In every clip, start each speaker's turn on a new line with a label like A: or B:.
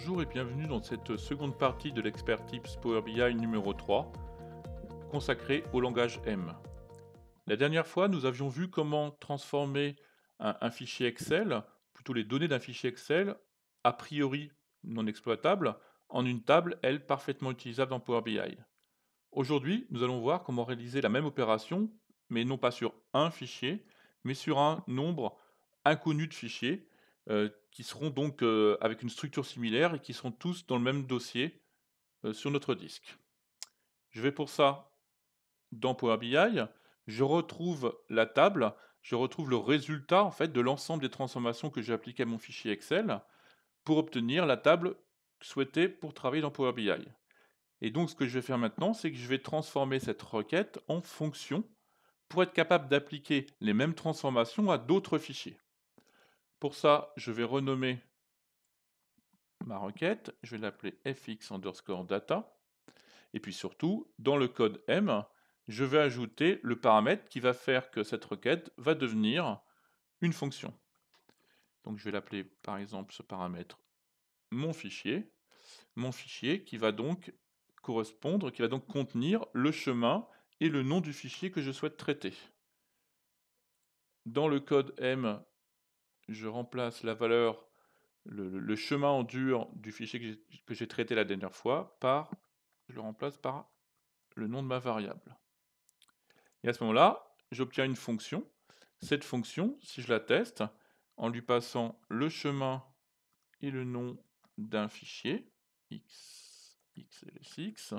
A: bonjour et bienvenue dans cette seconde partie de l'expert Tips Power BI numéro 3, consacrée au langage M. La dernière fois, nous avions vu comment transformer un, un fichier Excel, plutôt les données d'un fichier Excel, a priori non exploitable, en une table, elle, parfaitement utilisable dans Power BI. Aujourd'hui, nous allons voir comment réaliser la même opération, mais non pas sur un fichier, mais sur un nombre inconnu de fichiers, euh, qui seront donc euh, avec une structure similaire et qui seront tous dans le même dossier euh, sur notre disque. Je vais pour ça dans Power BI, je retrouve la table, je retrouve le résultat en fait de l'ensemble des transformations que j'ai appliquées à mon fichier Excel pour obtenir la table souhaitée pour travailler dans Power BI. Et donc ce que je vais faire maintenant, c'est que je vais transformer cette requête en fonction pour être capable d'appliquer les mêmes transformations à d'autres fichiers. Pour ça, je vais renommer ma requête, je vais l'appeler fx underscore data. Et puis surtout, dans le code M, je vais ajouter le paramètre qui va faire que cette requête va devenir une fonction. Donc je vais l'appeler par exemple ce paramètre mon fichier, mon fichier qui va donc correspondre, qui va donc contenir le chemin et le nom du fichier que je souhaite traiter. Dans le code M, je remplace la valeur, le, chemin en dur du fichier que j'ai traité la dernière fois par, je le remplace par le nom de ma variable. Et à ce moment-là, j'obtiens une fonction. Cette fonction, si je la teste, en lui passant le chemin et le nom d'un fichier, x, xlsx,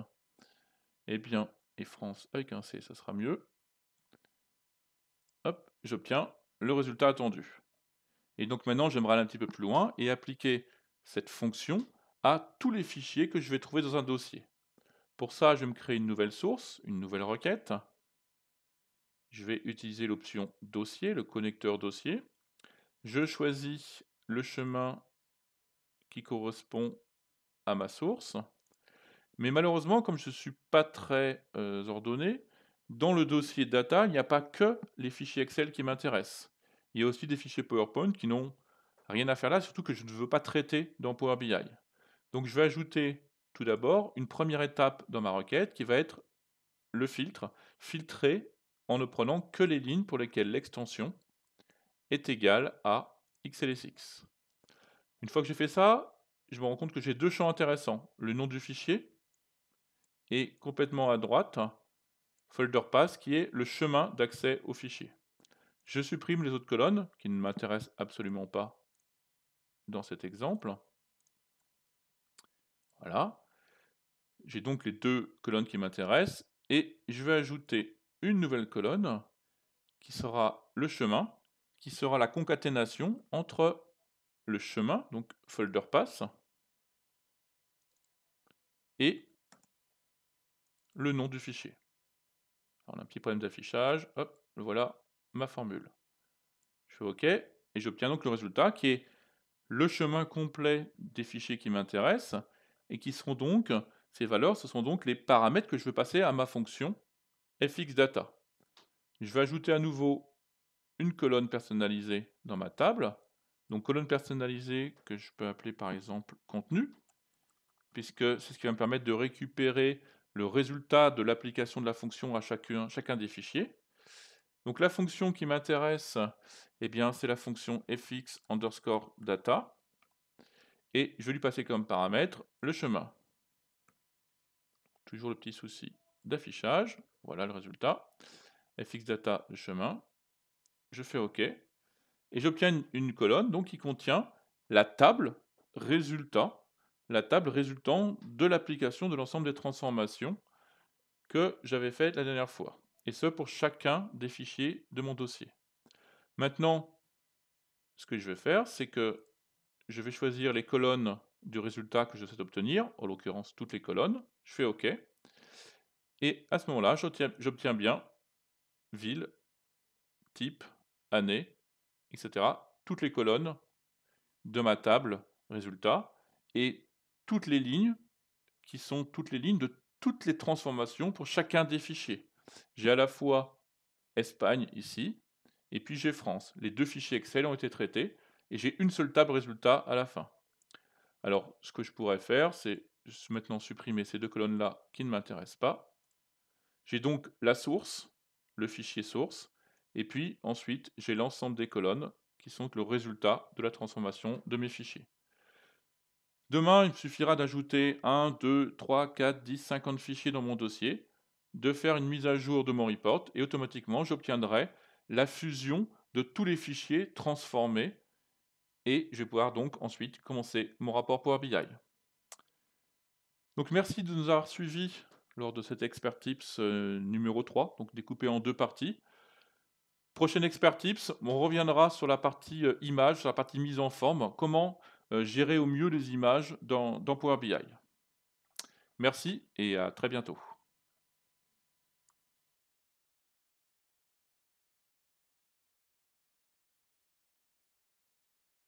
A: et eh bien, et France avec un C, ça sera mieux. Hop, j'obtiens le résultat attendu. Et donc maintenant, j'aimerais aller un petit peu plus loin et appliquer cette fonction à tous les fichiers que je vais trouver dans un dossier. Pour ça, je vais me créer une nouvelle source, une nouvelle requête. Je vais utiliser l'option dossier, le connecteur dossier. Je choisis le chemin qui correspond à ma source. Mais malheureusement, comme je ne suis pas très euh, ordonné, dans le dossier data, il n'y a pas que les fichiers Excel qui m'intéressent. Il y a aussi des fichiers PowerPoint qui n'ont rien à faire là, surtout que je ne veux pas traiter dans Power BI. Donc je vais ajouter tout d'abord une première étape dans ma requête qui va être le filtre, filtrer en ne prenant que les lignes pour lesquelles l'extension est égale à XLSX. Une fois que j'ai fait ça, je me rends compte que j'ai deux champs intéressants. Le nom du fichier et complètement à droite, folder pass qui est le chemin d'accès au fichier. Je supprime les autres colonnes qui ne m'intéressent absolument pas dans cet exemple. Voilà. J'ai donc les deux colonnes qui m'intéressent et je vais ajouter une nouvelle colonne qui sera le chemin, qui sera la concaténation entre le chemin, donc folder pass, et le nom du fichier. on a un petit problème d'affichage, hop, le voilà ma formule. Je fais OK et j'obtiens donc le résultat qui est le chemin complet des fichiers qui m'intéressent et qui seront donc, ces valeurs, ce sont donc les paramètres que je veux passer à ma fonction fxdata. Je vais ajouter à nouveau une colonne personnalisée dans ma table. Donc colonne personnalisée que je peux appeler par exemple contenu, puisque c'est ce qui va me permettre de récupérer le résultat de l'application de la fonction à chacun, chacun des fichiers. Donc la fonction qui m'intéresse, eh bien c'est la fonction fx underscore data. Et je vais lui passer comme paramètre le chemin. Toujours le petit souci d'affichage. Voilà le résultat. fx data le chemin. Je fais OK. Et j'obtiens une colonne donc qui contient la table résultat, la table résultant de l'application de l'ensemble des transformations que j'avais fait la dernière fois et ce pour chacun des fichiers de mon dossier. Maintenant, ce que je vais faire, c'est que je vais choisir les colonnes du résultat que je souhaite obtenir, en l'occurrence toutes les colonnes, je fais OK, et à ce moment-là, j'obtiens bien ville, type, année, etc., toutes les colonnes de ma table résultat, et toutes les lignes qui sont toutes les lignes de toutes les transformations pour chacun des fichiers. J'ai à la fois Espagne ici, et puis j'ai France. Les deux fichiers Excel ont été traités, et j'ai une seule table résultat à la fin. Alors, ce que je pourrais faire, c'est maintenant supprimer ces deux colonnes-là qui ne m'intéressent pas. J'ai donc la source, le fichier source, et puis ensuite j'ai l'ensemble des colonnes qui sont le résultat de la transformation de mes fichiers. Demain, il me suffira d'ajouter 1, 2, 3, 4, 10, 50 fichiers dans mon dossier de faire une mise à jour de mon report et automatiquement j'obtiendrai la fusion de tous les fichiers transformés et je vais pouvoir donc ensuite commencer mon rapport Power BI. Donc merci de nous avoir suivis lors de cet expert tips euh, numéro 3, donc découpé en deux parties. Prochain expert tips, on reviendra sur la partie euh, image, sur la partie mise en forme, comment euh, gérer au mieux les images dans Power BI. Merci et à très bientôt.